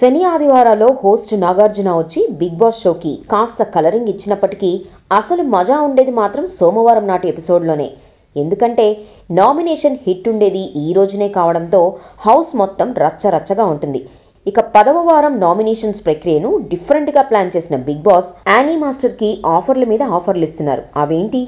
శని ఆదివారాల్లో host Nagarjuna వచ్చి big boss షోకి కాస్త కలరింగ్ ఇచ్చినప్పటికీ అసలు మజా ఉండేది మాత్రం సోమవారం నాటి ఎపిసోడ్లోనే ఎందుకంటే నామినేషన్ హిట్ ఉండేది ఈ రోజునే కావడంతో హౌస్ మొత్తం రచ్చరచ్చగా ఉంటుంది ఇక పదవ వారం నామినేషన్స్ ప్రక్రియను డిఫరెంట్గా ప్లాన్ చేసిన బిగ్ బాస్ యానీ మాస్టర్కి ఆఫర్ల మీద ఆఫర్లు ఇస్తున్నారు అవేంటి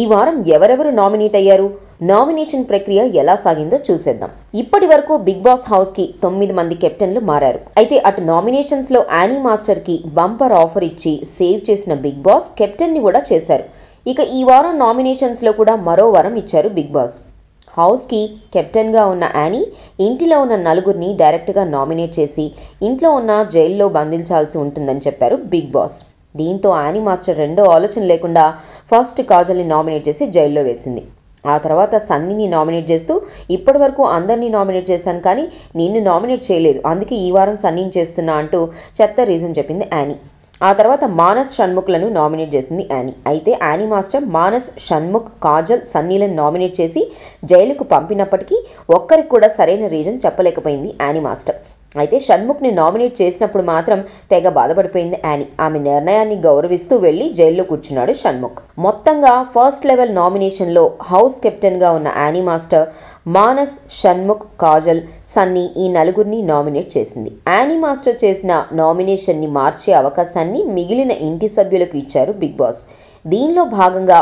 ఈ వారం ఎవరెవరు నామినేట్ అయ్యారు నామినేషన్ ప్రక్రియ ఎలా సాగిందో చూసేద్దాం ఇప్పటి వరకు బిగ్ బాస్ హౌస్ కి తొమ్మిది మంది కెప్టెన్లు మారారు అయితే అటు నామినేషన్స్ లో యానీ మాస్టర్ కి బంపర్ ఆఫర్ ఇచ్చి సేవ్ చేసిన బిగ్ బాస్ కెప్టెన్ ని కూడా చేశారు ఇక ఈ వారం నామినేషన్స్ లో కూడా మరో వరం ఇచ్చారు బిగ్ బాస్ హౌస్కి కెప్టెన్గా ఉన్న యానీ ఇంటిలో ఉన్న నలుగురిని డైరెక్ట్గా నామినేట్ చేసి ఇంట్లో ఉన్న జైల్లో బంధించాల్సి ఉంటుందని చెప్పారు బిగ్ బాస్ దీంతో యానీ మాస్టర్ రెండో ఆలోచన లేకుండా ఫస్ట్ కాజల్ని నామినేట్ చేసి జైల్లో వేసింది ఆ తర్వాత సన్నీని నామినేట్ చేస్తూ ఇప్పటి వరకు అందరినీ నామినేట్ చేశాను కానీ నిన్ను నామినేట్ చేయలేదు అందుకే ఈ వారం సన్నీని చేస్తున్నా అంటూ చెత్త రీజన్ చెప్పింది యానీ ఆ తర్వాత మానస్ షణ్ముఖ్లను నామినేట్ చేసింది యానీ అయితే యానీ మాస్టర్ మానస్ షణ్ముఖ్ కాజల్ సన్నీలను నామినేట్ చేసి జైలుకు పంపినప్పటికీ ఒక్కరికి కూడా సరైన రీజన్ చెప్పలేకపోయింది యానీ మాస్టర్ అయితే షణ్ముఖ్ని నామినేట్ చేసినప్పుడు మాత్రం తెగ బాధపడిపోయింది యానీ ఆమె నిర్ణయాన్ని గౌరవిస్తూ వెళ్ళి జైల్లో కూర్చున్నాడు షణ్ముఖ్ మొత్తంగా ఫస్ట్ లెవెల్ నామినేషన్లో హౌస్ కెప్టెన్గా ఉన్న యానీ మాస్టర్ మానస్ షణ్ముఖ్ కాజల్ సన్నీ ఈ నలుగురిని నామినేట్ చేసింది యానీ మాస్టర్ చేసిన నామినేషన్ని మార్చే అవకాశాన్ని మిగిలిన ఇంటి సభ్యులకు ఇచ్చారు బిగ్ బాస్ దీనిలో భాగంగా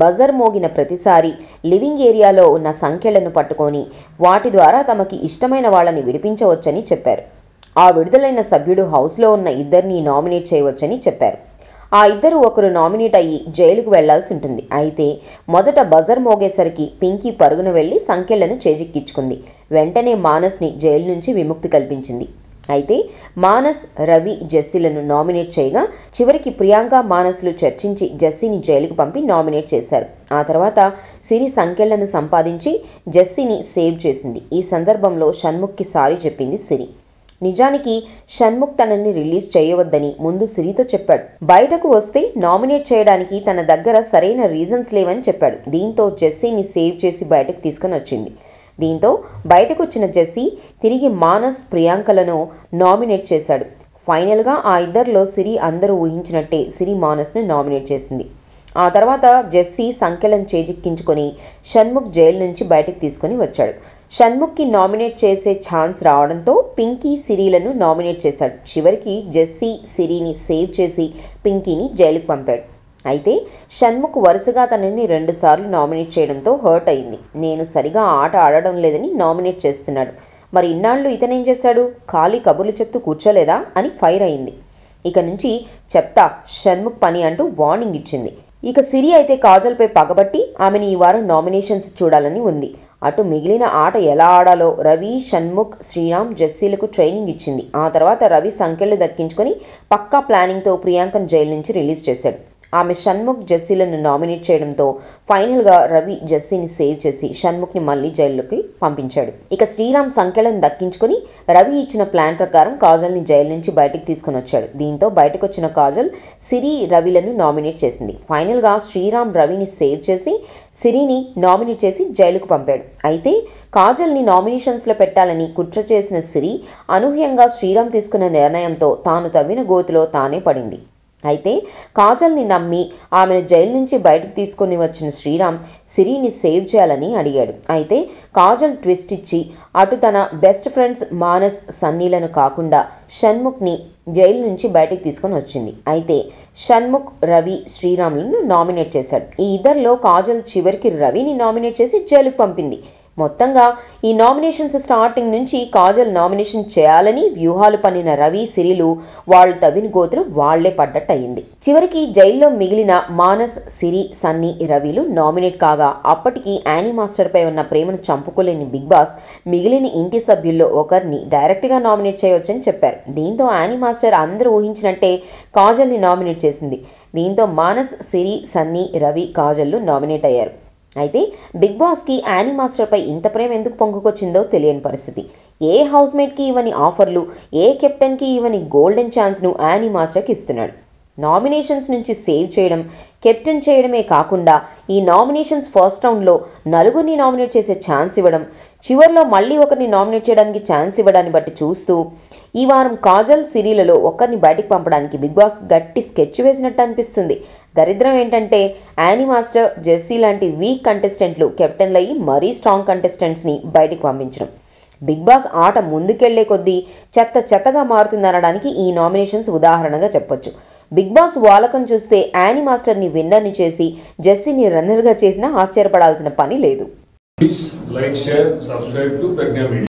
బజర్ మోగిన ప్రతిసారి లివింగ్ ఏరియాలో ఉన్న సంఖ్యలను పట్టుకొని వాటి ద్వారా తమకి ఇష్టమైన వాళ్ళని విడిపించవచ్చని చెప్పారు ఆ విడుదలైన సభ్యుడు హౌస్లో ఉన్న ఇద్దరిని నామినేట్ చేయవచ్చని చెప్పారు ఆ ఇద్దరు ఒకరు నామినేట్ అయ్యి జైలుకు వెళ్లాల్సి ఉంటుంది అయితే మొదట బజర్ మోగేసరికి పింకీ పరుగున వెళ్లి సంఖ్యలను చేజిక్కించుకుంది వెంటనే మానస్ని జైలు నుంచి విముక్తి కల్పించింది అయితే మానస్ రవి జస్సీలను నామినేట్ చేయగా చివరికి ప్రియాంక మానస్లు చర్చించి జస్సీని జైలుకు పంపి నామినేట్ చేశారు ఆ తర్వాత సిరి సంఖ్యలను సంపాదించి జస్సీని సేవ్ చేసింది ఈ సందర్భంలో షణ్ముఖ్కి సారీ చెప్పింది సిరి నిజానికి షణ్ముఖ్ తనని రిలీజ్ చేయవద్దని ముందు సిరితో చెప్పాడు బయటకు వస్తే నామినేట్ చేయడానికి తన దగ్గర సరైన రీజన్స్ లేవని చెప్పాడు దీంతో జెస్సీని సేవ్ చేసి బయటకు తీసుకొని వచ్చింది దీంతో బయటకొచ్చిన జెస్సీ తిరిగి మానస్ ప్రియాంకలను నామినేట్ చేశాడు ఫైనల్గా ఆ ఇద్దరిలో సిరి అందరూ ఊహించినట్టే సిరి మానస్ను నామినేట్ చేసింది ఆ తర్వాత జెస్సీ సంఖ్యలను చేజిక్కించుకొని షణ్ముఖ్ జైలు నుంచి బయటకు తీసుకొని వచ్చాడు షణ్ముఖ్కి నామినేట్ చేసే ఛాన్స్ రావడంతో పింకీ సిరీలను నామినేట్ చేశాడు చివరికి జెస్సీ సిరీని సేవ్ చేసి పింకీని జైలుకు పంపాడు అయితే షణ్ముఖ్ వరుసగా తనని రెండుసార్లు నామినేట్ చేయడంతో హర్ట్ అయింది నేను సరిగా ఆట ఆడడం లేదని నామినేట్ చేస్తున్నాడు మరి ఇన్నాళ్ళు ఇతనేం చేశాడు ఖాళీ కబుర్లు చెప్తూ కూర్చోలేదా అని ఫైర్ అయింది ఇక నుంచి చెప్తా షణ్ముఖ్ పని అంటూ వార్నింగ్ ఇచ్చింది ఇక సిరి అయితే కాజల్పై పగబట్టి ఆమెను ఈ వారం నామినేషన్స్ చూడాలని ఉంది అటు మిగిలిన ఆట ఎలా ఆడాలో రవి షణ్ముఖ్ శ్రీరామ్ జెస్సీలకు ట్రైనింగ్ ఇచ్చింది ఆ తర్వాత రవి సంఖ్యలు దక్కించుకొని పక్కా ప్లానింగ్తో ప్రియాంకను జైలు నుంచి రిలీజ్ చేశాడు ఆమె షణ్ముఖ్ జెస్సీలను నామినేట్ చేయడంతో ఫైనల్గా రవి జెస్సీని సేవ్ చేసి షణ్ముఖ్ని మళ్ళీ జైల్లోకి పంపించాడు ఇక శ్రీరామ్ సంఖ్యలను దక్కించుకుని రవి ఇచ్చిన ప్లాన్ ప్రకారం కాజల్ని జైలు నుంచి బయటకు తీసుకుని వచ్చాడు దీంతో బయటకు వచ్చిన కాజల్ సిరి రవిలను నామినేట్ చేసింది ఫైనల్గా శ్రీరామ్ రవిని సేవ్ చేసి సిరిని నామినేట్ చేసి జైలుకు పంపాడు అయితే కాజల్ని నామినేషన్స్లో పెట్టాలని కుట్ర చేసిన సిరి అనూహ్యంగా శ్రీరామ్ తీసుకున్న నిర్ణయంతో తాను తవ్విన గోతిలో తానే పడింది అయితే కాజల్ని నమ్మి ఆమెను జైలు నుంచి బయటకు తీసుకుని వచ్చిన శ్రీరామ్ సిరిని సేవ్ చేయాలని అడిగాడు అయితే కాజల్ ట్విస్ట్ ఇచ్చి అటు తన బెస్ట్ ఫ్రెండ్స్ మానస్ సన్నీలను కాకుండా షణ్ముఖ్ని జైలు నుంచి బయటకు తీసుకొని వచ్చింది అయితే షణ్ముఖ్ రవి శ్రీరాములను నామినేట్ చేశాడు ఈ ఇద్దరిలో కాజల్ చివరికి రవిని నామినేట్ చేసి జైలుకు పంపింది మొత్తంగా ఈ నామినేషన్స్ స్టార్టింగ్ నుంచి కాజల్ నామినేషన్ చేయాలని వ్యూహాలు పన్నిన రవి సిరిలు వాళ్ళు తవ్విన గోతులు వాళ్లే పడ్డట్టయింది చివరికి జైల్లో మిగిలిన మానస్ సిరి సన్నీ రవిలు నామినేట్ కాగా అప్పటికి యానీ మాస్టర్పై ఉన్న ప్రేమను చంపుకోలేని బిగ్ బాస్ మిగిలిన ఇంటి సభ్యుల్లో ఒకరిని డైరెక్ట్గా నామినేట్ చేయవచ్చని చెప్పారు దీంతో యానీ మాస్టర్ అందరూ ఊహించినట్టే కాజల్ని నామినేట్ చేసింది దీంతో మానస్ సిరి సన్నీ రవి కాజల్లు నామినేట్ అయ్యారు అయితే బిగ్ బాస్కి యానీ మాస్టర్పై ఇంత ప్రేమ ఎందుకు పొంగుకొచ్చిందో తెలియని పరిస్థితి ఏ హౌస్మేట్కి ఇవ్వని ఆఫర్లు ఏ కెప్టెన్కి ఇవ్వని గోల్డెన్ ఛాన్స్ను యానీ మాస్టర్కి ఇస్తున్నాడు నామినేషన్స్ నుంచి సేవ్ చేయడం కెప్టెన్ చేయడమే కాకుండా ఈ నామినేషన్స్ ఫస్ట్ రౌండ్లో నలుగురిని నామినేట్ చేసే ఛాన్స్ ఇవ్వడం చివరిలో మళ్ళీ ఒకరిని నామినేట్ చేయడానికి ఛాన్స్ ఇవ్వడాన్ని బట్టి చూస్తూ ఈ వారం కాజల్ సిరీలలో ఒకరిని బయటికి పంపడానికి బిగ్ బాస్ గట్టి స్కెచ్ వేసినట్టు అనిపిస్తుంది దరిద్రం ఏంటంటే యానీ మాస్టర్ జెర్సీ లాంటి వీక్ కంటెస్టెంట్లు కెప్టెన్లు అయ్యి మరీ స్ట్రాంగ్ కంటెస్టెంట్స్ని బయటికి పంపించడం బిగ్ బాస్ ఆట ముందుకెళ్లే కొద్దీ చెత్త చెత్తగా మారుతుందనడానికి ఈ నామినేషన్స్ ఉదాహరణగా చెప్పొచ్చు బిగ్ బాస్ వాలకం చూస్తే యానీ మాస్టర్ని విన్నర్ని చేసి జెస్సీని రన్నర్గా చేసినా ఆశ్చర్యపడాల్సిన పని లేదు